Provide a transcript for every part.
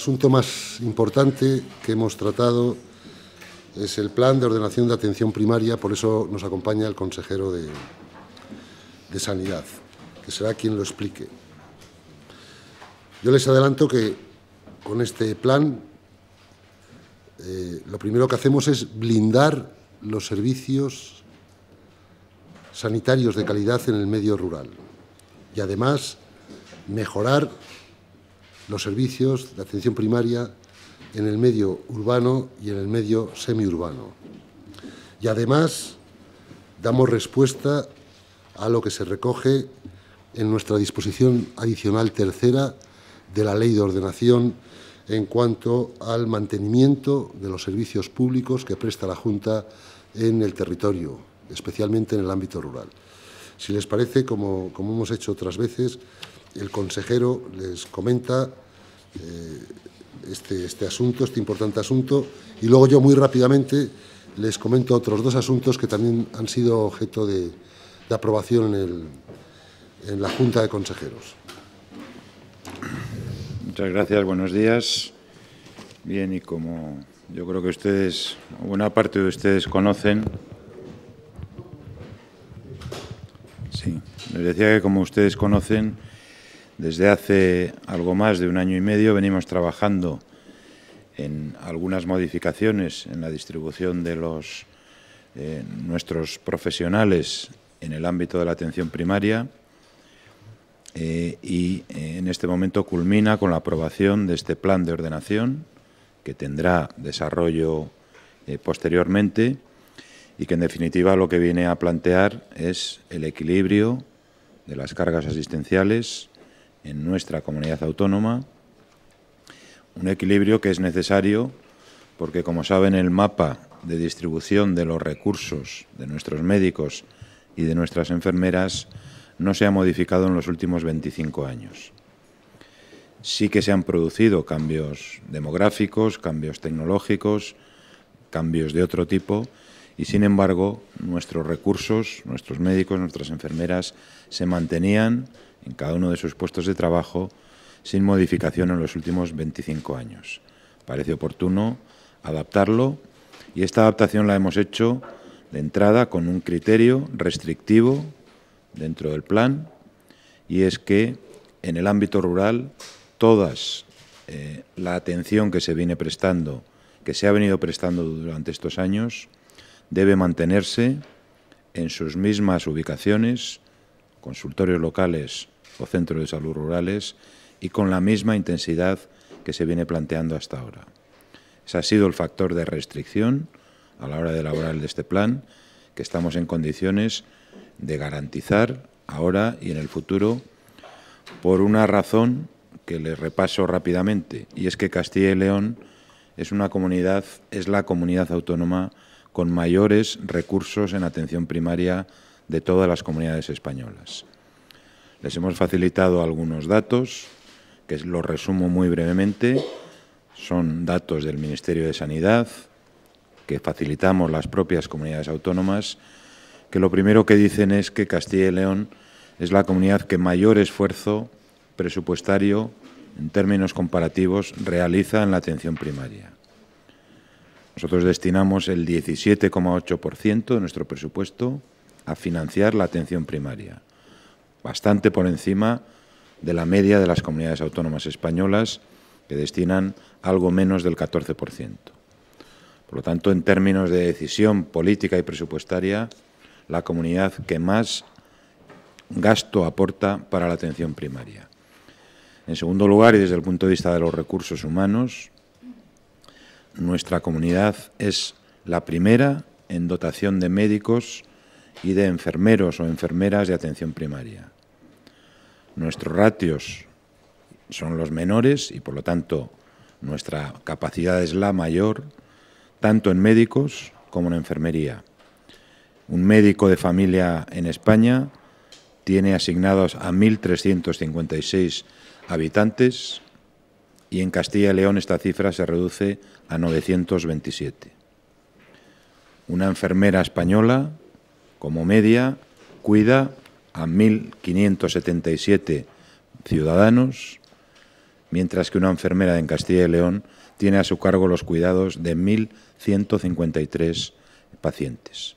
asunto más importante que hemos tratado es el plan de ordenación de atención primaria, por eso nos acompaña el consejero de, Sanidad, que será quien lo explique. Yo les adelanto que con este plan eh, lo primero que hacemos es blindar los servicios sanitarios de calidad en el medio rural y además mejorar los servicios de atención primaria en el medio urbano y en el medio semiurbano. Y además damos respuesta a lo que se recoge en nuestra disposición adicional tercera de la Ley de Ordenación en cuanto al mantenimiento de los servicios públicos que presta la Junta en el territorio, especialmente en el ámbito rural. Si les parece, como, como hemos hecho otras veces, el consejero les comenta eh, este, este, asunto, este importante asunto, y luego yo muy rápidamente les comento otros dos asuntos que también han sido objeto de, de aprobación en, el, en la Junta de Consejeros. Muchas gracias, buenos días. Bien, y como yo creo que ustedes, buena parte de ustedes conocen, sí, les decía que como ustedes conocen, desde hace algo más de un año y medio venimos trabajando en algunas modificaciones en la distribución de los, eh, nuestros profesionales en el ámbito de la atención primaria eh, y eh, en este momento culmina con la aprobación de este plan de ordenación que tendrá desarrollo posteriormente y que en definitiva lo que viene a plantear es el equilibrio de las cargas asistenciales en nuestra comunidad autónoma, un equilibrio que es necesario porque, como saben, el mapa de distribución de los recursos de nuestros médicos y de nuestras enfermeras no se ha modificado en los últimos 25 años. Sí que se han producido cambios demográficos, cambios tecnológicos, cambios de otro tipo, y sin embargo nuestros recursos, nuestros médicos, nuestras enfermeras se mantenían en cada uno de sus puestos de trabajo sin modificación en los últimos 25 años. Parece oportuno adaptarlo y esta adaptación la hemos hecho de entrada con un criterio restrictivo dentro del plan y es que en el ámbito rural todas eh, la atención que se viene prestando, que se ha venido prestando durante estos años, debe mantenerse en sus mismas ubicaciones, consultorios locales o centros de salud rurales y con la misma intensidad que se viene planteando hasta ahora. Ese ha sido el factor de restricción a la hora de elaborar este plan, que estamos en condiciones de garantizar ahora y en el futuro por una razón que les repaso rápidamente, y es que Castilla y León es una comunidad, es la comunidad autónoma con mayores recursos en atención primaria de todas las comunidades españolas. Les hemos facilitado algunos datos, que los resumo muy brevemente. Son datos del Ministerio de Sanidad, que facilitamos las propias comunidades autónomas, que lo primero que dicen es que Castilla y León es la comunidad que mayor esfuerzo presupuestario en términos comparativos realiza en la atención primaria. Nosotros destinamos el 17,8% de nuestro presupuesto a financiar la atención primaria, bastante por encima de la media de las comunidades autónomas españolas que destinan algo menos del 14%. Por lo tanto, en términos de decisión política y presupuestaria, la comunidad que más gasto aporta para la atención primaria. En segundo lugar, y desde el punto de vista de los recursos humanos, nuestra comunidad es la primera en dotación de médicos y de enfermeros o enfermeras de atención primaria. Nuestros ratios son los menores y por lo tanto nuestra capacidad es la mayor, tanto en médicos como en enfermería. Un médico de familia en España tiene asignados a 1.356 habitantes y en Castilla y León esta cifra se reduce a 927. Una enfermera española como media cuida a 1.577 ciudadanos, mientras que una enfermera en Castilla y León tiene a su cargo los cuidados de 1.153 pacientes.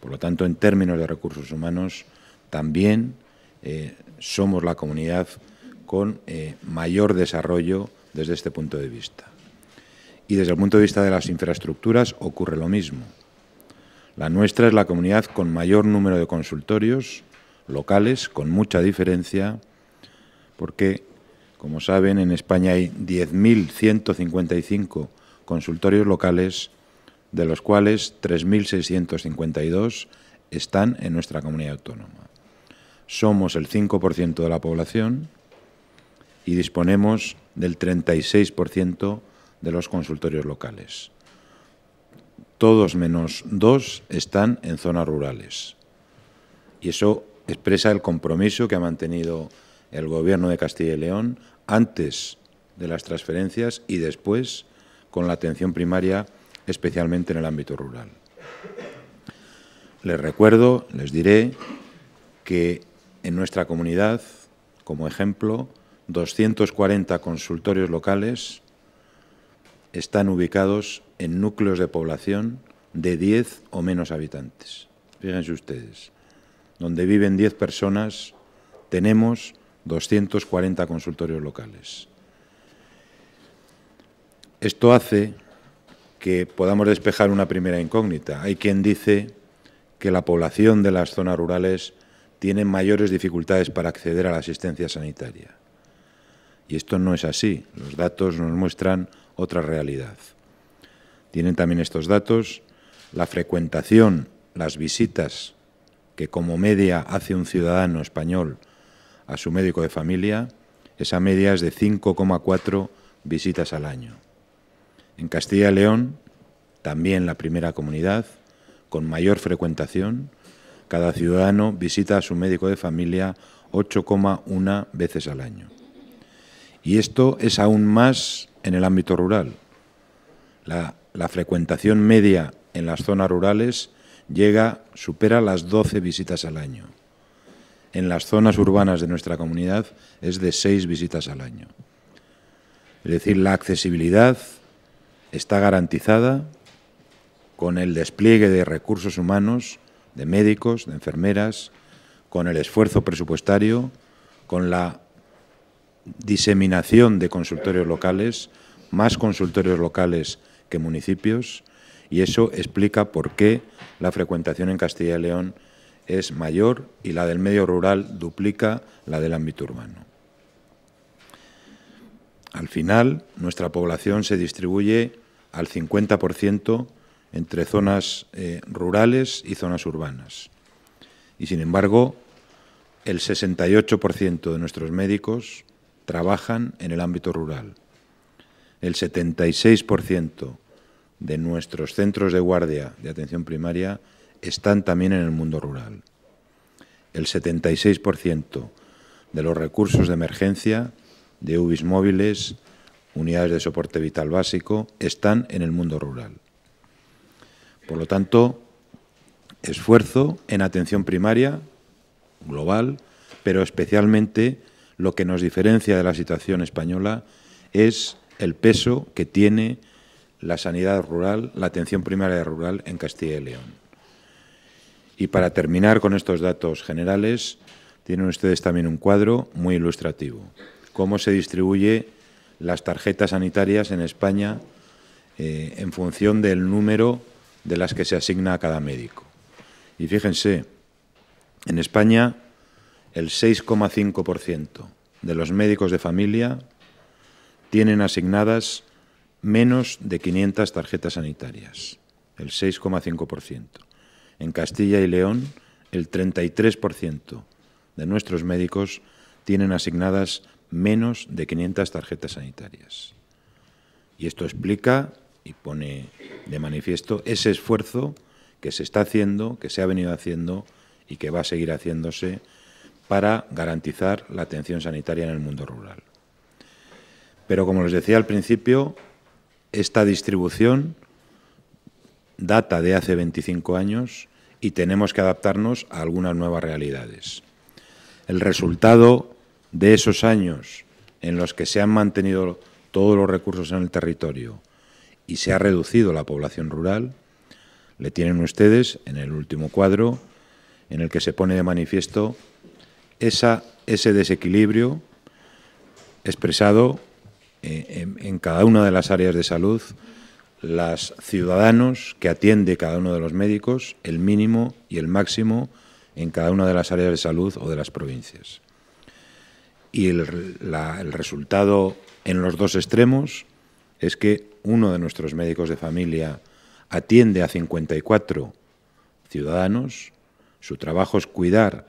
Por lo tanto, en términos de recursos humanos, también eh, somos la comunidad con eh, mayor desarrollo desde este punto de vista. Y desde el punto de vista de las infraestructuras ocurre lo mismo. La nuestra es la comunidad con mayor número de consultorios locales, con mucha diferencia, porque, como saben, en España hay 10.155 consultorios locales, de los cuales 3.652 están en nuestra comunidad autónoma. Somos el 5% de la población y disponemos del 36% de los consultorios locales todos menos dos están en zonas rurales. Y eso expresa el compromiso que ha mantenido el Gobierno de Castilla y León antes de las transferencias y después con la atención primaria, especialmente en el ámbito rural. Les recuerdo, les diré que en nuestra comunidad, como ejemplo, 240 consultorios locales están ubicados en núcleos de población de 10 o menos habitantes. Fíjense ustedes, donde viven 10 personas tenemos 240 consultorios locales. Esto hace que podamos despejar una primera incógnita. Hay quien dice que la población de las zonas rurales tiene mayores dificultades para acceder a la asistencia sanitaria. Y esto no es así. Los datos nos muestran otra realidad. Tienen también estos datos la frecuentación, las visitas que como media hace un ciudadano español a su médico de familia, esa media es de 5,4 visitas al año. En Castilla y León, también la primera comunidad, con mayor frecuentación, cada ciudadano visita a su médico de familia 8,1 veces al año. Y esto es aún más en el ámbito rural. La, frecuentación media en las zonas rurales llega, supera las 12 visitas al año. En las zonas urbanas de nuestra comunidad es de 6 visitas al año. Es decir, la accesibilidad está garantizada con el despliegue de recursos humanos, de médicos, de enfermeras, con el esfuerzo presupuestario, con la diseminación de consultorios locales, más consultorios locales que municipios, y eso explica por qué la frecuentación en Castilla y León es mayor y la del medio rural duplica la del ámbito urbano. Al final, nuestra población se distribuye al 50% entre zonas eh, rurales y zonas urbanas. Y sin embargo, el 68% de nuestros médicos trabajan en el ámbito rural. El 76% de nuestros centros de guardia de atención primaria están también en el mundo rural. El 76% de los recursos de emergencia de UBIs móviles, unidades de soporte vital básico, están en el mundo rural. Por lo tanto, esfuerzo en atención primaria global, pero especialmente lo que nos diferencia de la situación española es el peso que tiene la sanidad rural, la atención primaria rural en Castilla y León. Y para terminar con estos datos generales, tienen ustedes también un cuadro muy ilustrativo. Cómo se distribuye las tarjetas sanitarias en España eh, en función del número de las que se asigna a cada médico. Y fíjense, en España el 6,5% de los médicos de familia tienen asignadas menos de 500 tarjetas sanitarias, el 6,5%. En Castilla y León, el 33% de nuestros médicos tienen asignadas menos de 500 tarjetas sanitarias. Y esto explica y pone de manifiesto ese esfuerzo que se está haciendo, que se ha venido haciendo y que va a seguir haciéndose para garantizar la atención sanitaria en el mundo rural. Pero como les decía al principio, esta distribución data de hace 25 años y tenemos que adaptarnos a algunas nuevas realidades. El resultado de esos años en los que se han mantenido todos los recursos en el territorio y se ha reducido la población rural, le tienen ustedes en el último cuadro en el que se pone de manifiesto esa, ese desequilibrio expresado eh, en, cada una de las áreas de salud, los ciudadanos que atiende cada uno de los médicos, el mínimo y el máximo en cada una de las áreas de salud o de las provincias. Y el, el resultado en los dos extremos es que uno de nuestros médicos de familia atiende a 54 ciudadanos, su trabajo es cuidar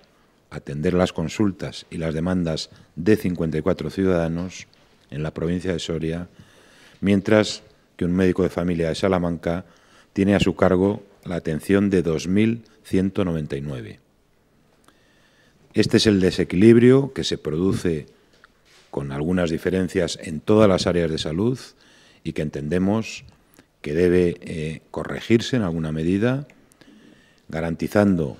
atender las consultas y las demandas de 54 ciudadanos en la provincia de Soria, mientras que un médico de familia de Salamanca tiene a su cargo la atención de 2.199. Este es el desequilibrio que se produce con algunas diferencias en todas las áreas de salud y que entendemos que debe eh, corregirse en alguna medida, garantizando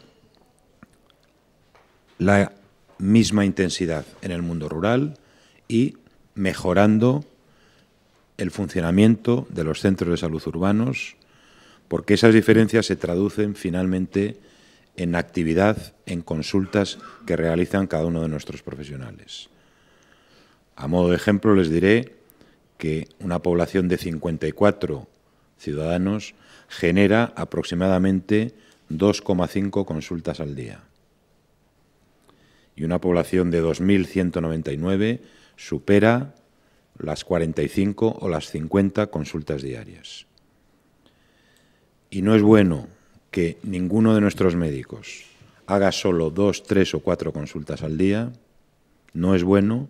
la misma intensidad en el mundo rural y mejorando el funcionamiento de los centros de salud urbanos, porque esas diferencias se traducen finalmente en actividad, en consultas que realizan cada uno de nuestros profesionales. A modo de ejemplo, les diré que una población de 54 ciudadanos genera aproximadamente 2,5 consultas al día y una población de 2.199 supera las 45 o las 50 consultas diarias. Y no es bueno que ninguno de nuestros médicos haga solo dos, tres o cuatro consultas al día. No es bueno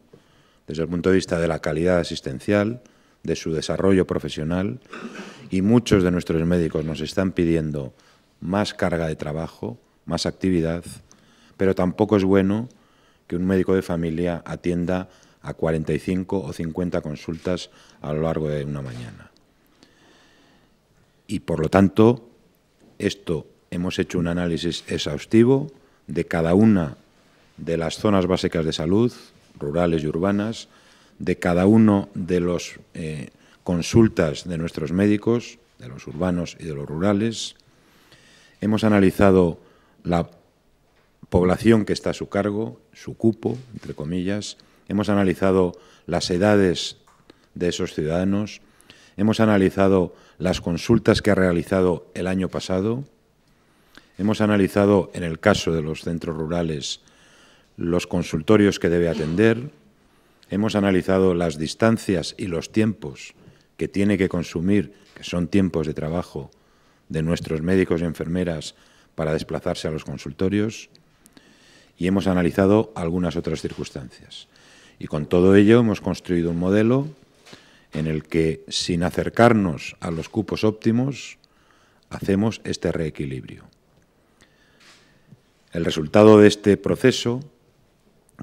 desde el punto de vista de la calidad asistencial, de su desarrollo profesional y muchos de nuestros médicos nos están pidiendo más carga de trabajo, más actividad, pero tampoco es bueno que un médico de familia atienda a 45 o 50 consultas a lo largo de una mañana. Y por lo tanto, esto hemos hecho un análisis exhaustivo de cada una de las zonas básicas de salud, rurales y urbanas, de cada uno de las eh, consultas de nuestros médicos, de los urbanos y de los rurales. Hemos analizado la población que está a su cargo, su cupo, entre comillas. Hemos analizado las edades de esos ciudadanos. Hemos analizado las consultas que ha realizado el año pasado. Hemos analizado, en el caso de los centros rurales, los consultorios que debe atender. Hemos analizado las distancias y los tiempos que tiene que consumir, que son tiempos de trabajo de nuestros médicos y enfermeras para desplazarse a los consultorios y hemos analizado algunas otras circunstancias. Y con todo ello hemos construido un modelo en el que, sin acercarnos a los cupos óptimos, hacemos este reequilibrio. El resultado de este proceso,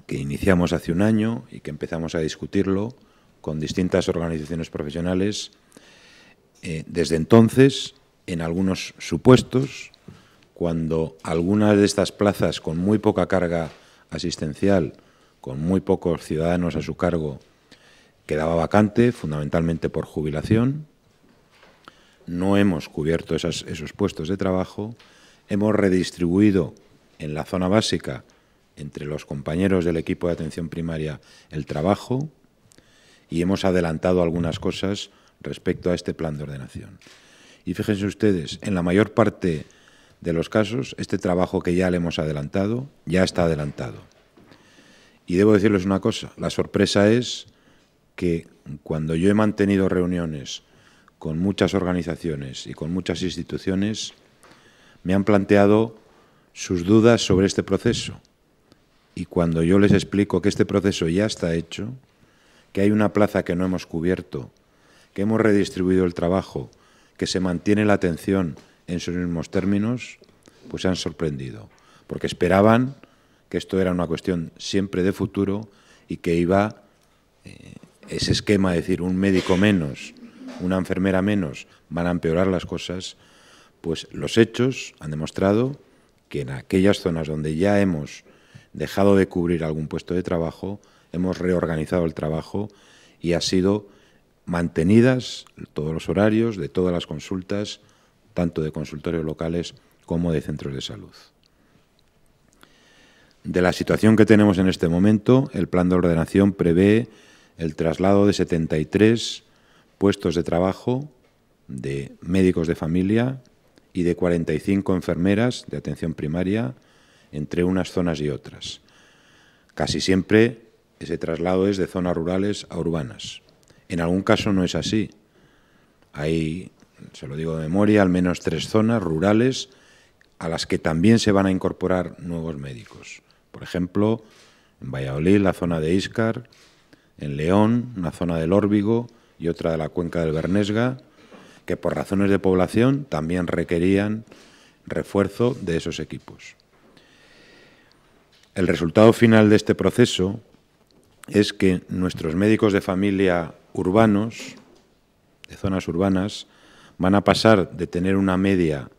que iniciamos hace un año y que empezamos a discutirlo con distintas organizaciones profesionales, eh, desde entonces, en algunos supuestos, cuando algunas de estas plazas con muy poca carga asistencial, con muy pocos ciudadanos a su cargo, quedaba vacante, fundamentalmente por jubilación. No hemos cubierto esos puestos de trabajo. Hemos redistribuido en la zona básica, entre los compañeros del equipo de atención primaria, el trabajo y hemos adelantado algunas cosas respecto a este plan de ordenación. Y fíjense ustedes, en la mayor parte de los casos, este trabajo que ya le hemos adelantado, ya está adelantado. Y debo decirles una cosa, la sorpresa es que cuando yo he mantenido reuniones con muchas organizaciones y con muchas instituciones, me han planteado sus dudas sobre este proceso. Y cuando yo les explico que este proceso ya está hecho, que hay una plaza que no hemos cubierto, que hemos redistribuido el trabajo, que se mantiene la atención en sus mismos términos, pues se han sorprendido, porque esperaban que esto era una cuestión siempre de futuro y que iba eh, ese esquema de decir un médico menos, una enfermera menos, van a empeorar las cosas, pues los hechos han demostrado que en aquellas zonas donde ya hemos dejado de cubrir algún puesto de trabajo, hemos reorganizado el trabajo y ha sido mantenidas todos los horarios de todas las consultas, tanto de consultorios locales como de centros de salud. De la situación que tenemos en este momento, el plan de ordenación prevé el traslado de 73 puestos de trabajo de médicos de familia y de 45 enfermeras de atención primaria entre unas zonas y otras. Casi siempre ese traslado es de zonas rurales a urbanas. En algún caso no es así. Hay se lo digo de memoria, al menos tres zonas rurales a las que también se van a incorporar nuevos médicos. Por ejemplo, en Valladolid, la zona de Iscar, en León, una zona del Órbigo y otra de la cuenca del Bernesga, que por razones de población también requerían refuerzo de esos equipos. El resultado final de este proceso es que nuestros médicos de familia urbanos, de zonas urbanas, van a pasar de tener una media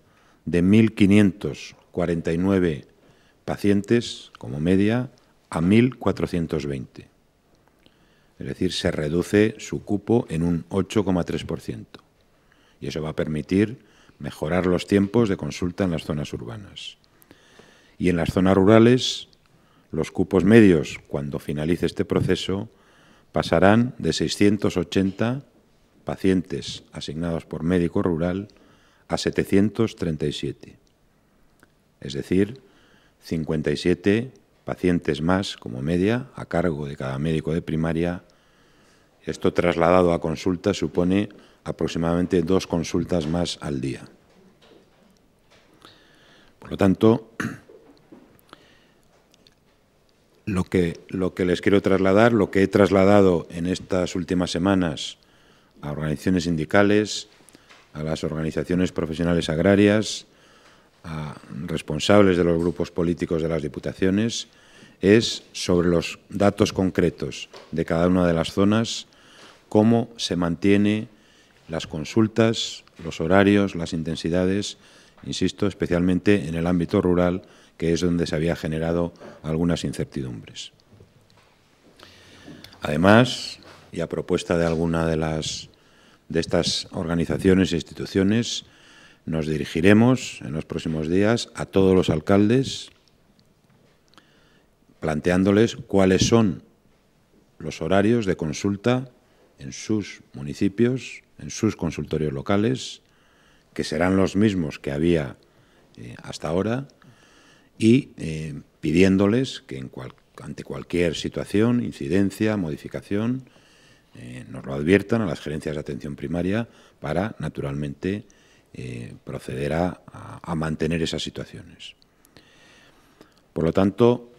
de 1.549 pacientes como media a 1.420. Es decir, se reduce su cupo en un 8,3%. Y eso va a permitir mejorar los tiempos de consulta en las zonas urbanas. Y en las zonas rurales, los cupos medios, cuando finalice este proceso, pasarán de 680 pacientes asignados por médico rural a 737, es decir, 57 pacientes más como media a cargo de cada médico de primaria. Esto trasladado a consulta supone aproximadamente dos consultas más al día. Por lo tanto, lo que, lo que les quiero trasladar, lo que he trasladado en estas últimas semanas a organizaciones sindicales, a las organizaciones profesionales agrarias, a responsables de los grupos políticos de las diputaciones, es sobre los datos concretos de cada una de las zonas, cómo se mantiene las consultas, los horarios, las intensidades, insisto, especialmente en el ámbito rural, que es donde se había generado algunas incertidumbres. Además, y a propuesta de alguna de las de estas organizaciones e instituciones nos dirigiremos en los próximos días a todos los alcaldes planteándoles cuáles son los horarios de consulta en sus municipios, en sus consultorios locales, que serán los mismos que había eh, hasta ahora, y eh, pidiéndoles que en ante cualquier situación, incidencia, modificación, eh, nos lo adviertan a las gerencias de atención primaria para, naturalmente, eh, proceder a, a mantener esas situaciones. Por lo tanto,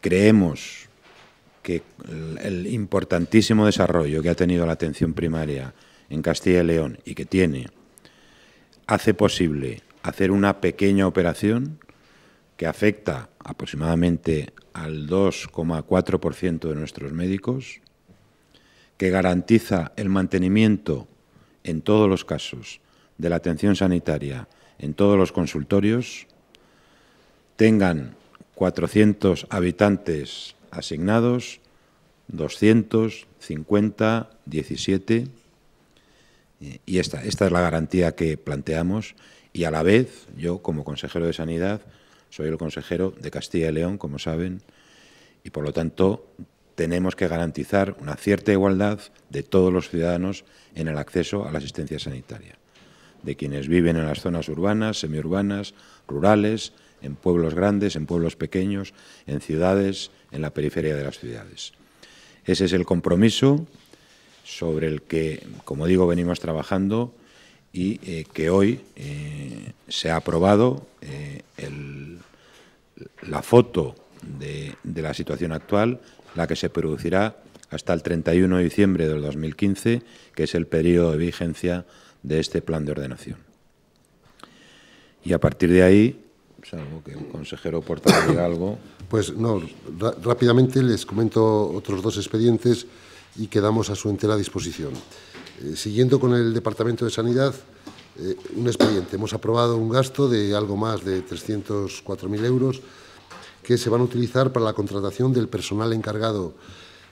creemos que el importantísimo desarrollo que ha tenido la atención primaria en Castilla y León y que tiene hace posible hacer una pequeña operación que afecta aproximadamente al 2,4% de nuestros médicos, que garantiza el mantenimiento en todos los casos de la atención sanitaria en todos los consultorios, tengan 400 habitantes asignados, 250, 17, y esta, esta es la garantía que planteamos y a la vez yo como consejero de Sanidad soy el consejero de Castilla y León, como saben, y por lo tanto tenemos que garantizar una cierta igualdad de todos los ciudadanos en el acceso a la asistencia sanitaria, de quienes viven en las zonas urbanas, semiurbanas, rurales, en pueblos grandes, en pueblos pequeños, en ciudades, en la periferia de las ciudades. Ese es el compromiso sobre el que, como digo, venimos trabajando y eh, que hoy eh, se ha aprobado eh, la foto de la situación actual la que se producirá hasta el 31 de diciembre del 2015, que es el periodo de vigencia de este plan de ordenación. Y a partir de ahí, salvo pues, que el consejero Portal algo. Pues no, rápidamente les comento otros dos expedientes y quedamos a su entera disposición. Eh, siguiendo con el Departamento de Sanidad, eh, un expediente. Hemos aprobado un gasto de algo más de 304.000 euros que se van a utilizar para la contratación del personal encargado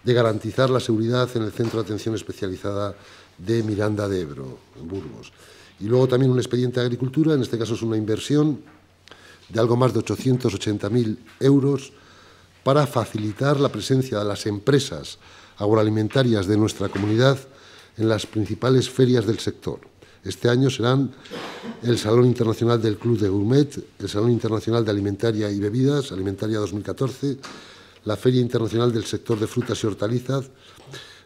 de garantizar la seguridad en el Centro de Atención Especializada de Miranda de Ebro, en Burgos. Y luego también un expediente de agricultura, en este caso es una inversión de algo más de 880.000 euros para facilitar la presencia de las empresas agroalimentarias de nuestra comunidad en las principales ferias del sector este año serán el Salón Internacional del Club de Gourmet, el Salón Internacional de Alimentaria y Bebidas, Alimentaria 2014, la Feria Internacional del Sector de Frutas y Hortalizas,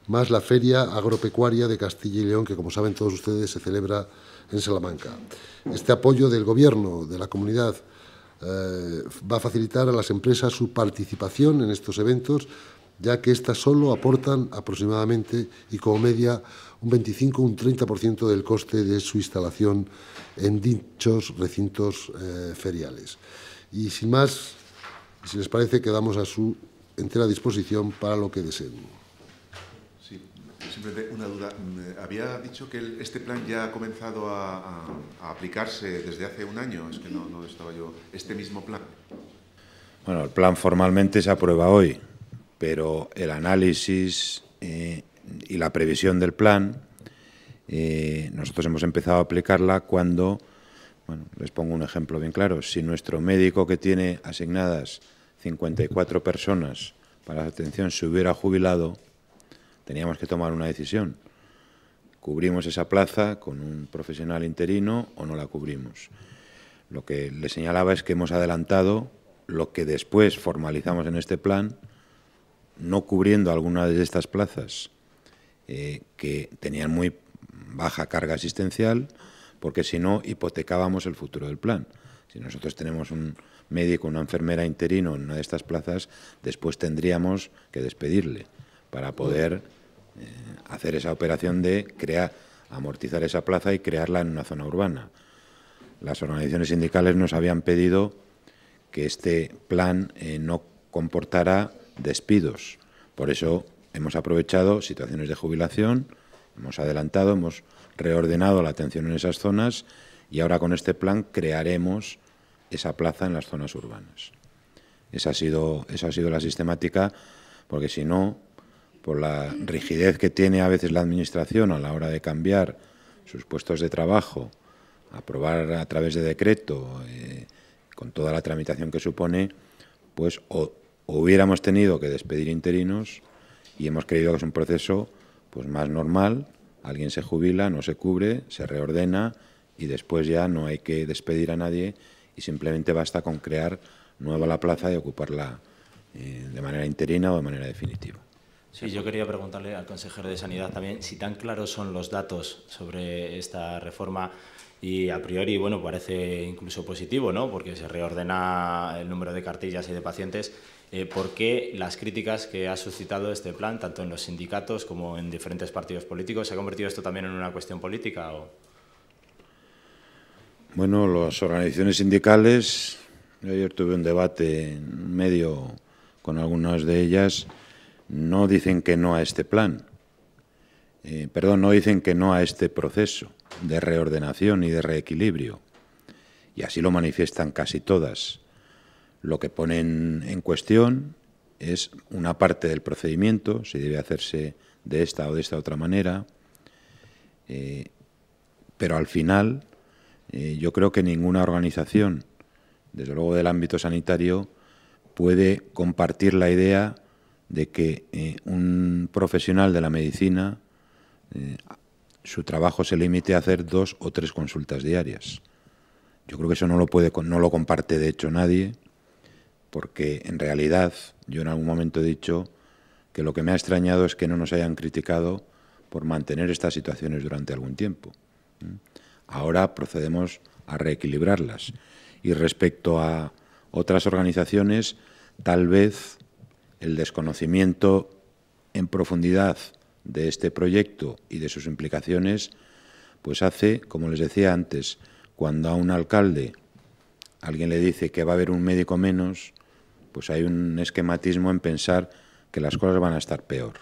más la Feria Agropecuaria de Castilla y León, que como saben todos ustedes se celebra en Salamanca. Este apoyo del Gobierno, de la comunidad, eh, va a facilitar a las empresas su participación en estos eventos ya que estas solo aportan aproximadamente y como media un 25 un 30% del coste de su instalación en dichos recintos eh, feriales. Y sin más, si les parece, quedamos a su entera disposición para lo que deseen. Sí, simplemente una duda. Mm, eh, había dicho que este plan ya ha comenzado a, aplicarse desde hace un año, es que no estaba yo. Este mismo plan. Bueno, el plan formalmente se aprueba hoy pero el análisis eh, y la previsión del plan, eh, nosotros hemos empezado a aplicarla cuando, bueno, les pongo un ejemplo bien claro, si nuestro médico que tiene asignadas 54 personas para la atención se hubiera jubilado, teníamos que tomar una decisión. ¿Cubrimos esa plaza con un profesional interino o no la cubrimos? Lo que le señalaba es que hemos adelantado lo que después formalizamos en este plan, no cubriendo alguna de estas plazas eh, que tenían muy baja carga asistencial, porque si no hipotecábamos el futuro del plan. Si nosotros tenemos un médico, una enfermera interino en una de estas plazas, después tendríamos que despedirle para poder eh, hacer esa operación de crear, amortizar esa plaza y crearla en una zona urbana. Las organizaciones sindicales nos habían pedido que este plan eh, no comportara despidos. Por eso hemos aprovechado situaciones de jubilación, hemos adelantado, hemos reordenado la atención en esas zonas y ahora con este plan crearemos esa plaza en las zonas urbanas. Esa ha sido, esa ha sido la sistemática, porque si no, por la rigidez que tiene a veces la Administración a la hora de cambiar sus puestos de trabajo, aprobar a través de decreto, eh, con toda la tramitación que supone, pues o hubiéramos tenido que despedir interinos y hemos creído que es un proceso pues más normal, alguien se jubila, no se cubre, se reordena y después ya no hay que despedir a nadie y simplemente basta con crear nueva la plaza y ocuparla eh, de manera interina o de manera definitiva. Sí, yo quería preguntarle al consejero de Sanidad también si tan claros son los datos sobre esta reforma y a priori, bueno, parece incluso positivo, ¿no? Porque se reordena el número de cartillas y de pacientes eh, por qué las críticas que ha suscitado este plan, tanto en los sindicatos como en diferentes partidos políticos. ¿Se ha convertido esto también en una cuestión política? Bueno, las organizaciones sindicales, yo ayer tuve un debate en medio con algunas de ellas, no dicen que no a este plan. Eh, perdón, no dicen que no a este proceso de reordenación y de reequilibrio. Y así lo manifiestan casi todas. Lo que ponen en cuestión es una parte del procedimiento, si debe hacerse de esta o de esta otra manera, eh, pero al final eh, yo creo que ninguna organización, desde luego del ámbito sanitario, puede compartir la idea de que eh, un profesional de la medicina, su trabajo se limite a hacer dos o tres consultas diarias. Yo creo que eso no lo, puede, no lo comparte de hecho nadie porque en realidad yo en algún momento he dicho que lo que me ha extrañado es que no nos hayan criticado por mantener estas situaciones durante algún tiempo. Ahora procedemos a reequilibrarlas. Y respecto a otras organizaciones, tal vez el desconocimiento en profundidad de este proyecto y de sus implicaciones, pues hace, como les decía antes, cuando a un alcalde alguien le dice que va a haber un médico menos, pues hay un esquematismo en pensar que las cosas van a estar peor.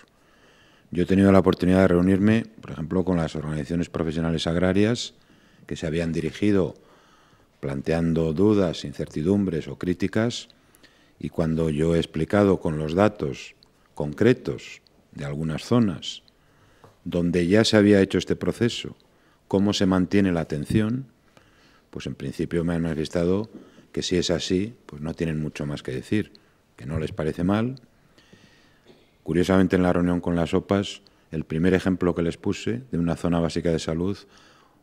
Yo he tenido la oportunidad de reunirme, por ejemplo, con las organizaciones profesionales agrarias que se habían dirigido planteando dudas, incertidumbres o críticas, y cuando yo he explicado con los datos concretos de algunas zonas donde ya se había hecho este proceso, cómo se mantiene la atención, pues en principio me han manifestado que si es así, pues no tienen mucho más que decir, que no les parece mal. Curiosamente, en la reunión con las OPAs, el primer ejemplo que les puse de una zona básica de salud,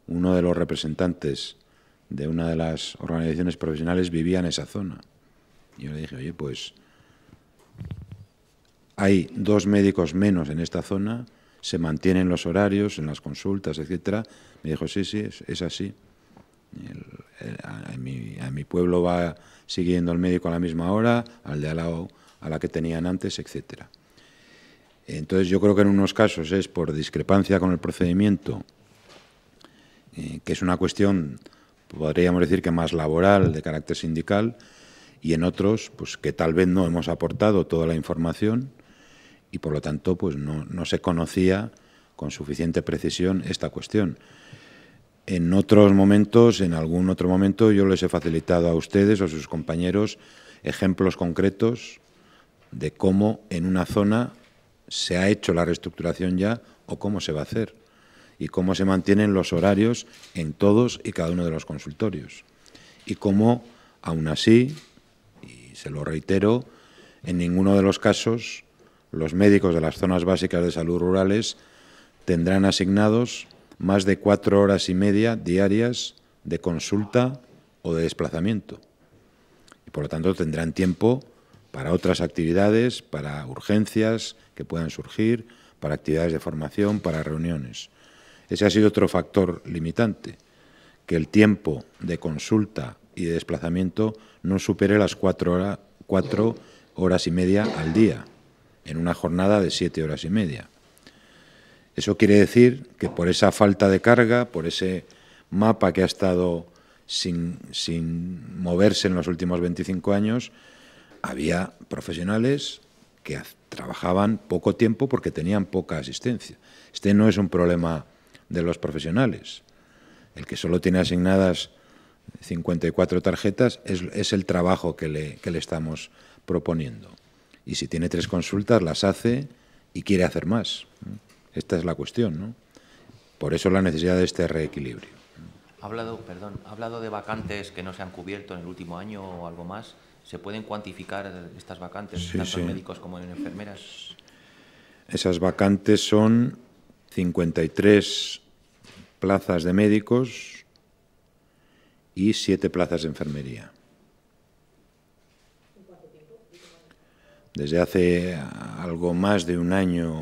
uno de los representantes de una de las organizaciones profesionales vivía en esa zona. Y yo le dije, oye, pues hay dos médicos menos en esta zona, se mantienen los horarios, en las consultas, etcétera. Me dijo, sí, sí, es así a, mi, pueblo va siguiendo al médico a la misma hora, al de al lado a la que tenían antes, etcétera. Entonces yo creo que en unos casos es por discrepancia con el procedimiento, eh, que es una cuestión, podríamos decir que más laboral, de carácter sindical, y en otros, pues que tal vez no hemos aportado toda la información y por lo tanto pues no se conocía con suficiente precisión esta cuestión. En otros momentos, en algún otro momento, yo les he facilitado a ustedes o a sus compañeros ejemplos concretos de cómo en una zona se ha hecho la reestructuración ya o cómo se va a hacer y cómo se mantienen los horarios en todos y cada uno de los consultorios y cómo, aún así, y se lo reitero, en ninguno de los casos los médicos de las zonas básicas de salud rurales tendrán asignados más de cuatro horas y media diarias de consulta o de desplazamiento. Y por lo tanto tendrán tiempo para otras actividades, para urgencias que puedan surgir, para actividades de formación, para reuniones. Ese ha sido otro factor limitante, que el tiempo de consulta y de desplazamiento no supere las cuatro, cuatro horas y media al día, en una jornada de siete horas y media. Eso quiere decir que por esa falta de carga, por ese mapa que ha estado sin, moverse en los últimos 25 años, había profesionales que trabajaban poco tiempo porque tenían poca asistencia. Este no es un problema de los profesionales. El que solo tiene asignadas 54 tarjetas es, el trabajo que le, que le, estamos proponiendo. Y si tiene tres consultas, las hace y quiere hacer más. Esta es la cuestión, ¿no? Por eso la necesidad de este reequilibrio. Ha hablado, ha hablado de vacantes que no se han cubierto en el último año o algo más. ¿Se pueden cuantificar estas vacantes, tanto en médicos como en enfermeras? Esas vacantes son 53 plazas de médicos y 7 plazas de enfermería. Desde hace algo más de un año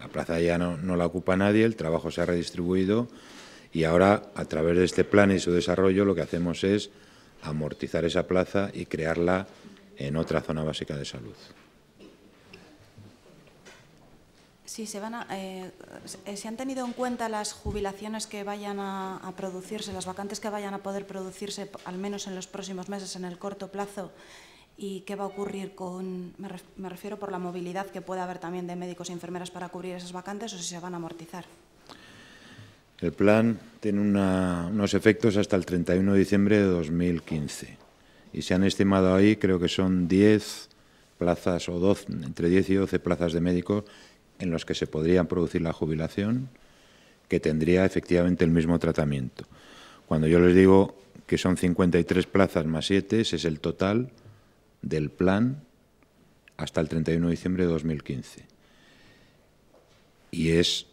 La plaza ya no, la ocupa nadie, el trabajo se ha redistribuido y ahora a través de este plan y su desarrollo lo que hacemos es amortizar esa plaza y crearla en otra zona básica de salud. Sí, se, van eh, se han tenido en cuenta las jubilaciones que vayan a, producirse, las vacantes que vayan a poder producirse, al menos en los próximos meses, en el corto plazo, y qué va a ocurrir con, me refiero por la movilidad que puede haber también de médicos y enfermeras para cubrir esas vacantes o si se van a amortizar. El plan tiene unos efectos hasta el 31 de diciembre de 2015 y se han estimado ahí, creo que son 10 plazas o 12, entre 10 y 12 plazas de médicos en los que se podría producir la jubilación que tendría efectivamente el mismo tratamiento. Cuando yo les digo que son 53 plazas más 7, ese es el total, del plan hasta el 31 de diciembre de 2015. Y es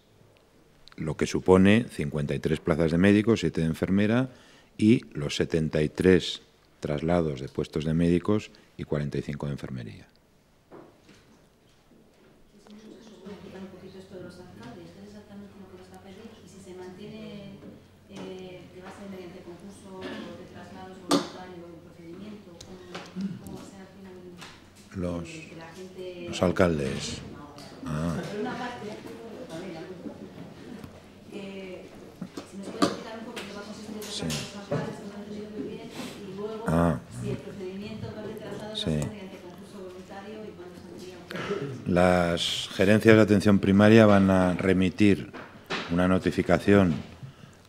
lo que supone 53 plazas de médicos, 7 de enfermera y los 73 traslados de puestos de médicos y 45 de enfermería. alcaldes. Ah. Ah. Las gerencias de atención primaria van a remitir una notificación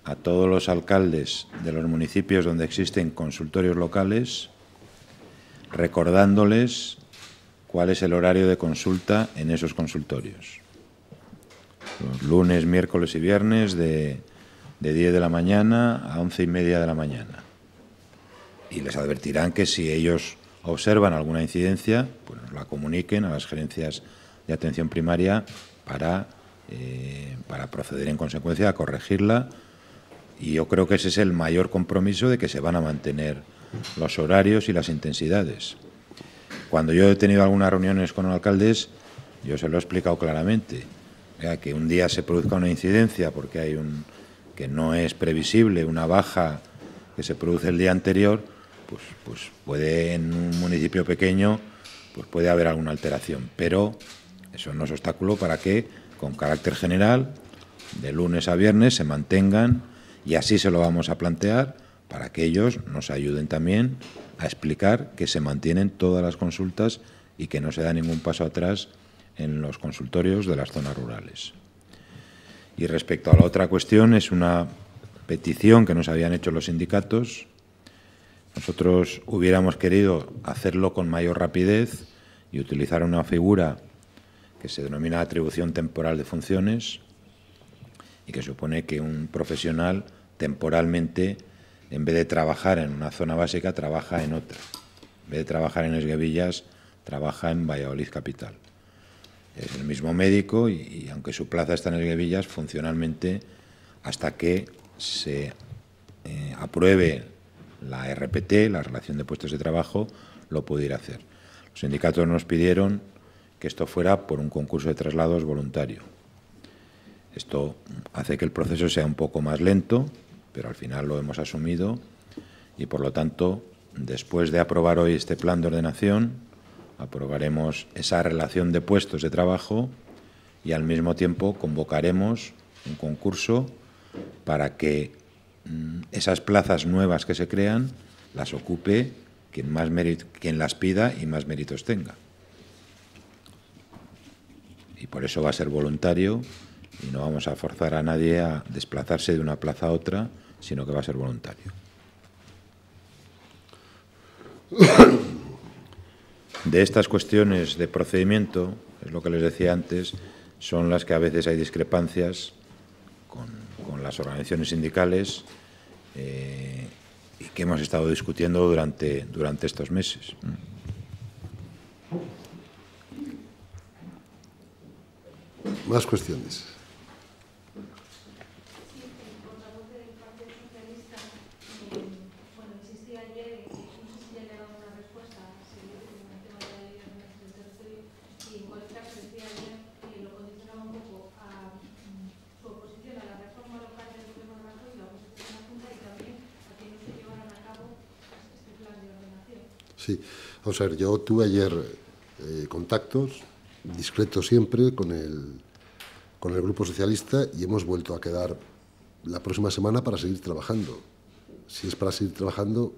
a todos los alcaldes de los municipios donde existen consultorios locales, recordándoles cuál es el horario de consulta en esos consultorios. Los lunes, miércoles y viernes de, de 10 de la mañana a 11 y media de la mañana. Y les advertirán que si ellos observan alguna incidencia, pues la comuniquen a las gerencias de atención primaria eh, para proceder en consecuencia a corregirla. Y yo creo que ese es el mayor compromiso de que se van a mantener los horarios y las intensidades. Cuando yo he tenido algunas reuniones con los alcaldes, yo se lo he explicado claramente. que un día se produzca una incidencia porque hay un que no es previsible, una baja que se produce el día anterior, pues, pues puede en un municipio pequeño pues puede haber alguna alteración, pero eso no es obstáculo para que con carácter general de lunes a viernes se mantengan y así se lo vamos a plantear para que ellos nos ayuden también a explicar que se mantienen todas las consultas y que no se da ningún paso atrás en los consultorios de las zonas rurales. Y respecto a la otra cuestión, es una petición que nos habían hecho los sindicatos. Nosotros hubiéramos querido hacerlo con mayor rapidez y utilizar una figura que se denomina atribución temporal de funciones y que supone que un profesional temporalmente en vez de trabajar en una zona básica, trabaja en otra. En vez de trabajar en Esguevillas, trabaja en Valladolid Capital. Es el mismo médico y, aunque su plaza está en Esguevillas, funcionalmente, hasta que se eh, apruebe la RPT, la relación de puestos de trabajo, lo pudiera hacer. Los sindicatos nos pidieron que esto fuera por un concurso de traslados voluntario. Esto hace que el proceso sea un poco más lento, pero al final lo hemos asumido y por lo tanto, después de aprobar hoy este plan de ordenación, aprobaremos esa relación de puestos de trabajo y al mismo tiempo convocaremos un concurso para que mm, esas plazas nuevas que se crean las ocupe quien, más mérito, quien las pida y más méritos tenga. Y por eso va a ser voluntario y no vamos a forzar a nadie a desplazarse de una plaza a otra sino que va a ser voluntario. De estas cuestiones de procedimiento, es lo que les decía antes, son las que a veces hay discrepancias con, las organizaciones sindicales eh, y que hemos estado discutiendo durante, durante estos meses. Más cuestiones. Sí, vamos a ver, yo tuve ayer eh, contactos, discretos siempre, con el, con el Grupo Socialista y hemos vuelto a quedar la próxima semana para seguir trabajando. Si es para seguir trabajando,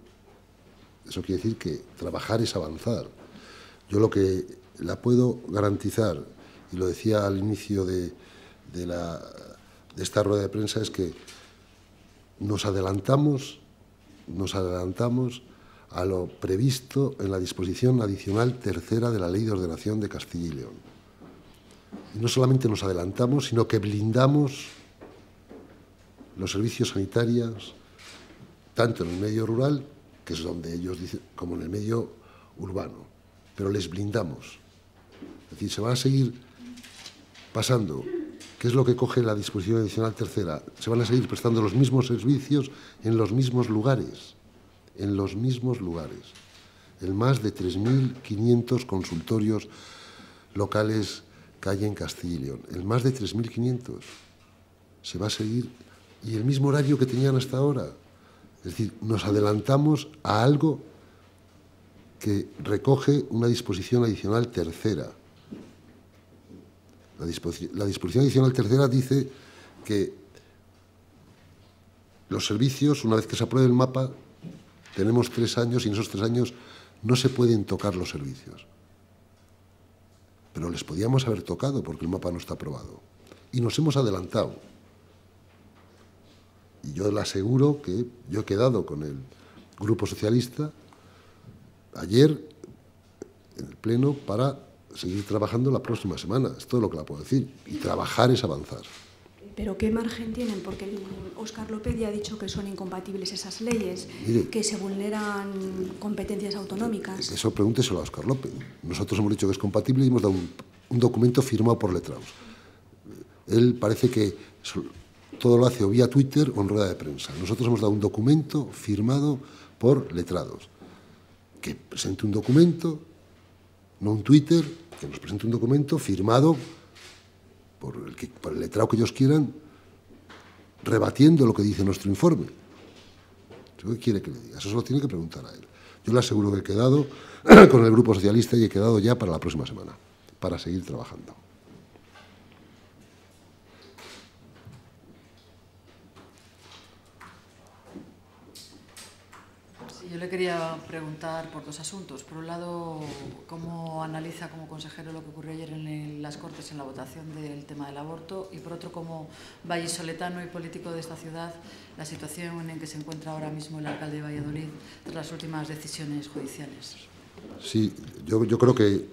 eso quiere decir que trabajar es avanzar. Yo lo que la puedo garantizar, y lo decía al inicio de, de esta rueda de prensa, es que nos adelantamos, nos adelantamos a lo previsto en la disposición adicional tercera de la Ley de Ordenación de Castilla y León. no solamente nos adelantamos, sino que blindamos los servicios sanitarios, tanto en el medio rural, que es donde ellos dicen, como en el medio urbano, pero les blindamos. Es decir, se van a seguir pasando, ¿Qué es lo que coge la disposición adicional tercera, se van a seguir prestando los mismos servicios en los mismos lugares en los mismos lugares, el más de 3.500 consultorios locales que en Castilla y León, en más de 3.500. Se va a seguir, y el mismo horario que tenían hasta ahora. Es decir, nos adelantamos a algo que recoge una disposición adicional tercera. la disposición adicional tercera dice que los servicios, una vez que se apruebe el mapa, tenemos tres años y en esos tres años no se pueden tocar los servicios. Pero les podíamos haber tocado porque el mapa no está aprobado. Y nos hemos adelantado. Y yo le aseguro que yo he quedado con el Grupo Socialista ayer en el Pleno para seguir trabajando la próxima semana. Es todo lo que la puedo decir. Y trabajar es avanzar. Pero ¿qué margen tienen? Porque Oscar López ya ha dicho que son incompatibles esas leyes, que se vulneran competencias autonómicas. Eso pregúnteselo a Oscar López. Nosotros hemos dicho que es compatible y hemos dado un, documento firmado por letrados. Él parece que todo lo hace o vía Twitter o en rueda de prensa. Nosotros hemos dado un documento firmado por letrados. Que presente un documento, no un Twitter, que nos presente un documento firmado por el, que, por el letrado que ellos quieran, rebatiendo lo que dice nuestro informe. ¿Qué quiere que le diga? Eso se lo tiene que preguntar a él. Yo le aseguro que he quedado con el Grupo Socialista y he quedado ya para la próxima semana, para seguir trabajando. le quería preguntar por dos asuntos. Por un lado, cómo analiza como consejero lo que ocurrió ayer en las Cortes en la votación del tema del aborto y por otro, como vallisoletano y político de esta ciudad, la situación en que se encuentra ahora mismo el alcalde de Valladolid tras las últimas decisiones judiciales. Sí, yo, creo que,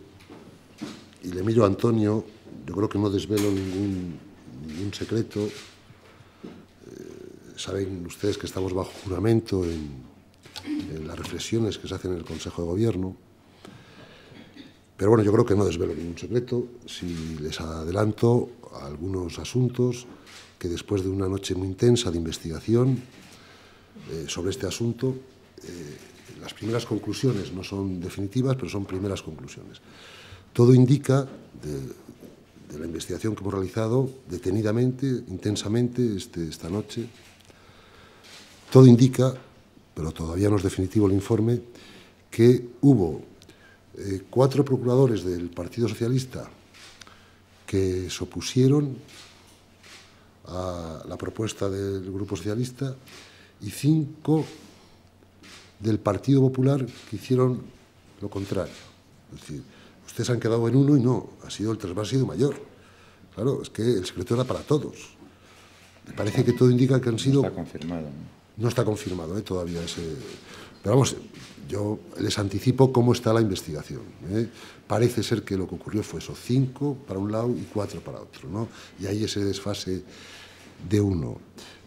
y le miro a Antonio, yo creo que no desvelo ningún, secreto. Eh, saben ustedes que estamos bajo juramento en en las reflexiones que se hacen en el Consejo de Gobierno. Pero bueno, yo creo que no desvelo ningún secreto si les adelanto algunos asuntos que después de una noche muy intensa de investigación eh, sobre este asunto, eh, las primeras conclusiones no son definitivas, pero son primeras conclusiones. Todo indica, de, de la investigación que hemos realizado detenidamente, intensamente este, esta noche, todo indica pero todavía no es definitivo el informe, que hubo eh, cuatro procuradores del Partido Socialista que se opusieron a la propuesta del Grupo Socialista y cinco del Partido Popular que hicieron lo contrario. Es decir, ustedes han quedado en uno y no, ha sido el trasvase ha sido mayor. Claro, es que el secreto era para todos. Me parece que todo indica que han sido... Está confirmado, no está confirmado ¿eh? todavía ese... Pero vamos, yo les anticipo cómo está la investigación. ¿eh? Parece ser que lo que ocurrió fue eso, cinco para un lado y cuatro para otro, ¿no? Y ahí ese desfase de uno.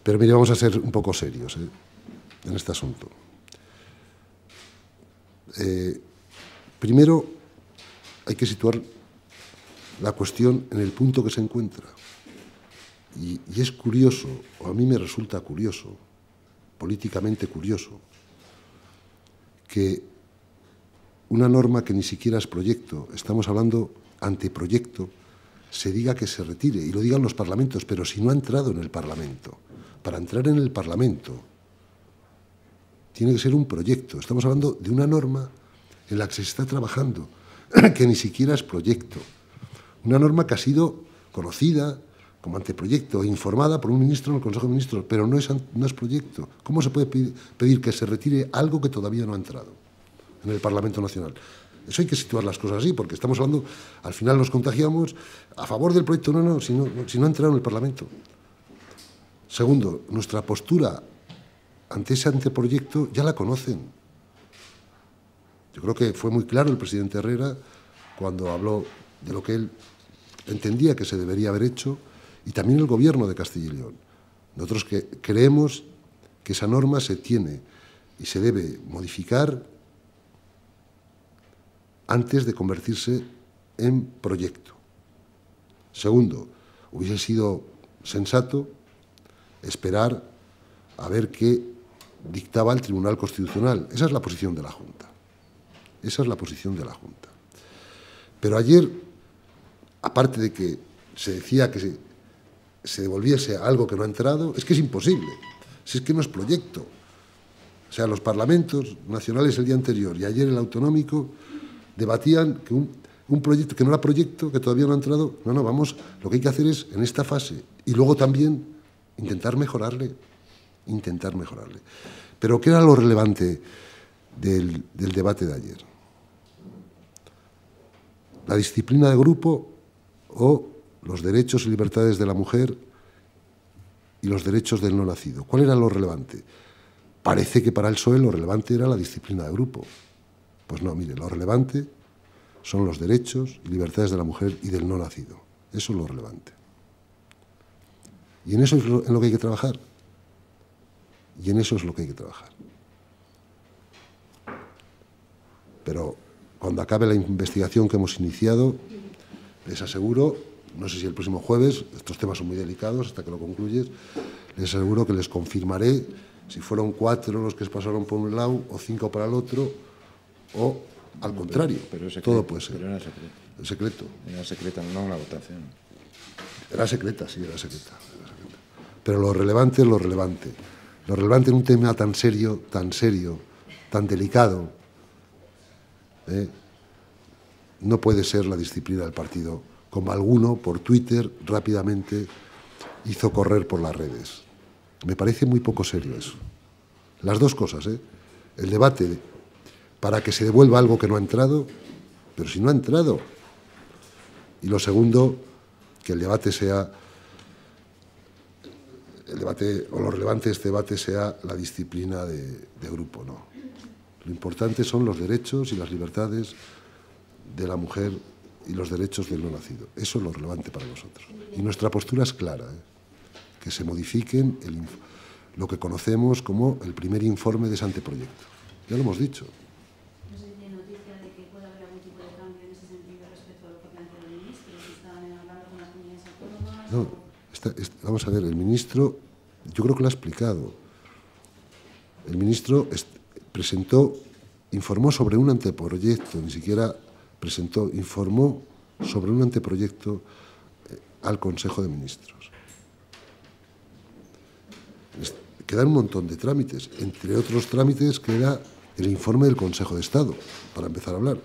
Pero mire, vamos a ser un poco serios ¿eh? en este asunto. primero, hay que situar la cuestión en el punto que se encuentra. y es curioso, o a mí me resulta curioso, políticamente curioso que una norma que ni siquiera es proyecto, estamos hablando anteproyecto, se diga que se retire, y lo digan los parlamentos, pero si no ha entrado en el Parlamento, para entrar en el Parlamento tiene que ser un proyecto, estamos hablando de una norma en la que se está trabajando, que ni siquiera es proyecto, una norma que ha sido conocida, como anteproyecto, informada por un ministro en el Consejo de Ministros, pero no es, no es proyecto. ¿Cómo se puede pedir, que se retire algo que todavía no ha entrado en el Parlamento Nacional? Eso hay que situar las cosas así, porque estamos hablando, al final nos contagiamos a favor del proyecto, no, no, si no, si no ha entrado en el Parlamento. Segundo, nuestra postura ante ese anteproyecto ya la conocen. Yo creo que fue muy claro el presidente Herrera cuando habló de lo que él entendía que se debería haber hecho y también el gobierno de Castilla y León. Nosotros que creemos que esa norma se tiene y se debe modificar antes de convertirse en proyecto. Segundo, hubiese sido sensato esperar a ver qué dictaba el Tribunal Constitucional. Esa es la posición de la Junta. Esa es la posición de la Junta. Pero ayer, aparte de que se decía que se se devolviese algo que no ha entrado, es que es imposible. Si es que no es proyecto. O sea, los parlamentos nacionales el día anterior y ayer el autonómico debatían que un, proyecto que no era proyecto, que todavía no ha entrado, no, no, vamos, lo que hay que hacer es en esta fase y luego también intentar mejorarle, intentar mejorarle. Pero ¿qué era lo relevante del, del debate de ayer? ¿La disciplina de grupo o los derechos y libertades de la mujer y los derechos del no nacido. ¿Cuál era lo relevante? Parece que para el PSOE lo relevante era la disciplina de grupo. Pues no, mire, lo relevante son los derechos y libertades de la mujer y del no nacido. Eso es lo relevante. Y en eso es en lo que hay que trabajar. Y en eso es lo que hay que trabajar. Pero cuando acabe la investigación que hemos iniciado, les aseguro no sé si el próximo jueves, estos temas son muy delicados hasta que lo concluyes, les aseguro que les confirmaré si fueron cuatro los que pasaron por un lado o cinco para el otro o al contrario. Pero, todo puede ser. Pero era secreto. El secreto. Era secreta, no una votación. Era secreta, sí, era secreta, Pero lo relevante es lo relevante. Lo relevante en un tema tan serio, tan serio, tan delicado, ¿eh? no puede ser la disciplina del partido como alguno por Twitter rápidamente hizo correr por las redes. Me parece muy poco serio eso. Las dos cosas, ¿eh? El debate para que se devuelva algo que no ha entrado, pero si no ha entrado. Y lo segundo, que el debate sea el debate o lo relevante de este debate sea la disciplina de, de grupo, no. Lo importante son los derechos y las libertades de la mujer y los derechos del no nacido. Eso es lo relevante para nosotros. Y nuestra postura es clara, ¿eh? que se modifiquen lo que conocemos como el primer informe de ese anteproyecto. Ya lo hemos dicho. No noticia de que pueda haber algún tipo de cambio en ese sentido respecto ministro, con las autónomas. vamos a ver, el ministro, yo creo que lo ha explicado. El ministro presentó, informó sobre un anteproyecto, ni siquiera presentó, informó sobre un anteproyecto eh, al Consejo de Ministros. Quedan un montón de trámites, entre otros trámites que era el informe del Consejo de Estado, para empezar a hablar.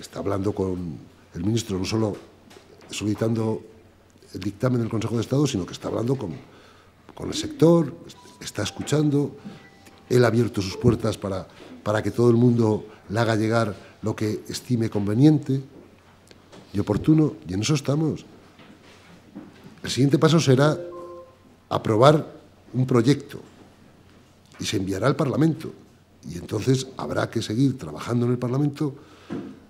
Está hablando con el ministro no solo solicitando el dictamen del Consejo de Estado, sino que está hablando con, el sector, está escuchando, él ha abierto sus puertas para, para que todo el mundo le haga llegar lo que estime conveniente y oportuno, y en eso estamos. El siguiente paso será aprobar un proyecto y se enviará al Parlamento. Y entonces habrá que seguir trabajando en el Parlamento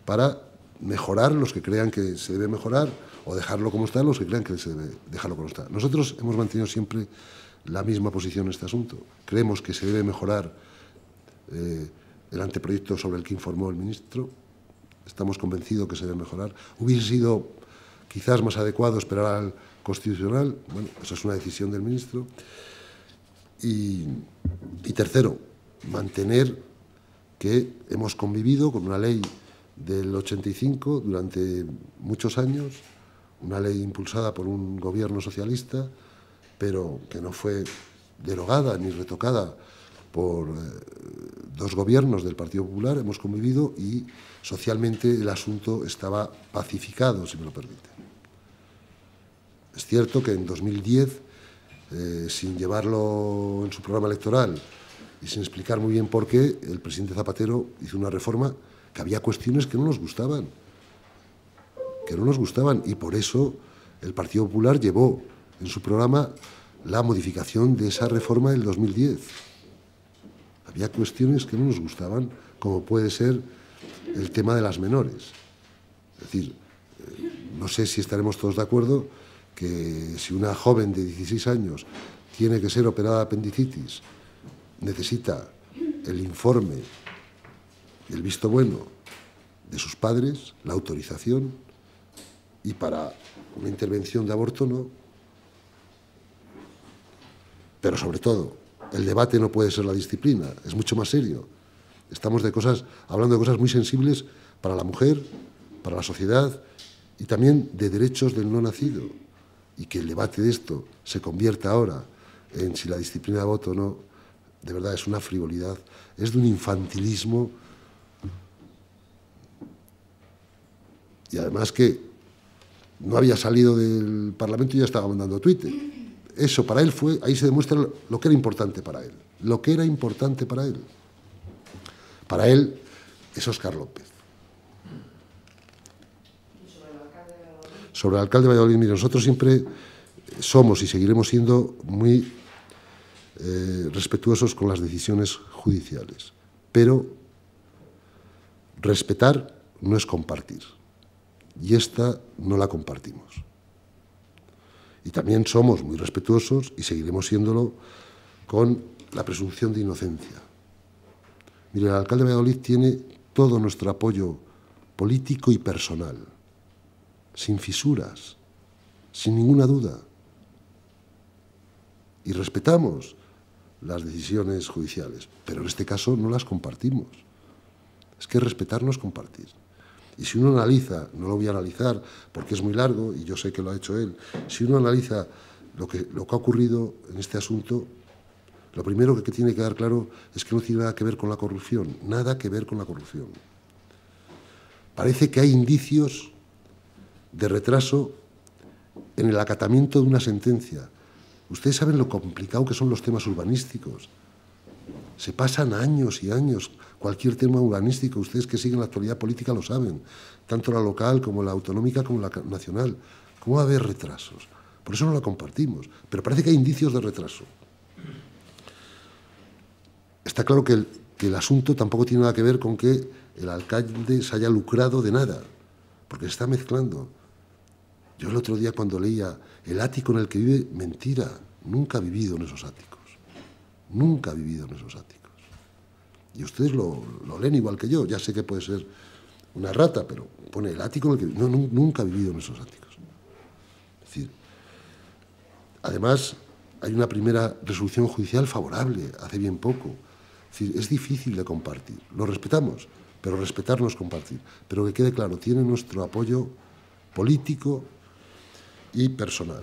para mejorar los que crean que se debe mejorar o dejarlo como está los que crean que se debe dejarlo como está. Nosotros hemos mantenido siempre la misma posición en este asunto. Creemos que se debe mejorar eh, el anteproyecto sobre el que informó el ministro, estamos convencidos que se debe mejorar. Hubiese sido quizás más adecuado esperar al constitucional, bueno, esa es una decisión del ministro. Y, y tercero, mantener que hemos convivido con una ley del 85 durante muchos años, una ley impulsada por un gobierno socialista, pero que no fue derogada ni retocada por eh, dos gobiernos del Partido Popular, hemos convivido y socialmente el asunto estaba pacificado, si me lo permite. Es cierto que en 2010, eh, sin llevarlo en su programa electoral y sin explicar muy bien por qué, el presidente Zapatero hizo una reforma que había cuestiones que no nos gustaban, que no nos gustaban y por eso el Partido Popular llevó en su programa la modificación de esa reforma del 2010 había cuestiones que no nos gustaban, como puede ser el tema de las menores. Es decir, eh, no sé si estaremos todos de acuerdo que si una joven de 16 años tiene que ser operada de apendicitis, necesita el informe, el visto bueno de sus padres, la autorización, y para una intervención de aborto no. Pero sobre todo, el debate no puede ser la disciplina, es mucho más serio. Estamos de cosas, hablando de cosas muy sensibles para la mujer, para la sociedad y también de derechos del no nacido. Y que el debate de esto se convierta ahora en si la disciplina de voto o no, de verdad es una frivolidad, es de un infantilismo. Y además que no había salido del Parlamento y ya estaba mandando Twitter eso para él fue, ahí se demuestra lo que era importante para él, lo que era importante para él. Para él es Óscar López. Sobre el alcalde de Valladolid, nosotros siempre somos y seguiremos siendo muy eh, respetuosos con las decisiones judiciales, pero respetar no es compartir, y esta no la compartimos. Y también somos muy respetuosos y seguiremos siéndolo con la presunción de inocencia. Mire, el alcalde de Valladolid tiene todo nuestro apoyo político y personal, sin fisuras, sin ninguna duda. Y respetamos las decisiones judiciales, pero en este caso no las compartimos. Es que respetarnos compartir. Y si uno analiza, no lo voy a analizar porque es muy largo y yo sé que lo ha hecho él, si uno analiza lo que, lo que ha ocurrido en este asunto, lo primero que tiene que dar claro es que no tiene nada que ver con la corrupción, nada que ver con la corrupción. Parece que hay indicios de retraso en el acatamiento de una sentencia. Ustedes saben lo complicado que son los temas urbanísticos. Se pasan años y años. Cualquier tema urbanístico, ustedes que siguen la actualidad política lo saben, tanto la local como la autonómica como la nacional. ¿Cómo va a haber retrasos? Por eso no la compartimos, pero parece que hay indicios de retraso. Está claro que el, asunto tampoco tiene nada que ver con que el alcalde se haya lucrado de nada, porque se está mezclando. Yo el otro día cuando leía el ático en el que vive, mentira, nunca ha vivido en esos áticos nunca ha vivido en esos áticos. Y ustedes lo, leen igual que yo, ya sé que puede ser una rata, pero pone el ático en el que no, nunca ha vivido en esos áticos. Es decir, además hay una primera resolución judicial favorable hace bien poco. Es, decir, es difícil de compartir. Lo respetamos, pero respetarnos compartir. Pero que quede claro, tiene nuestro apoyo político y personal.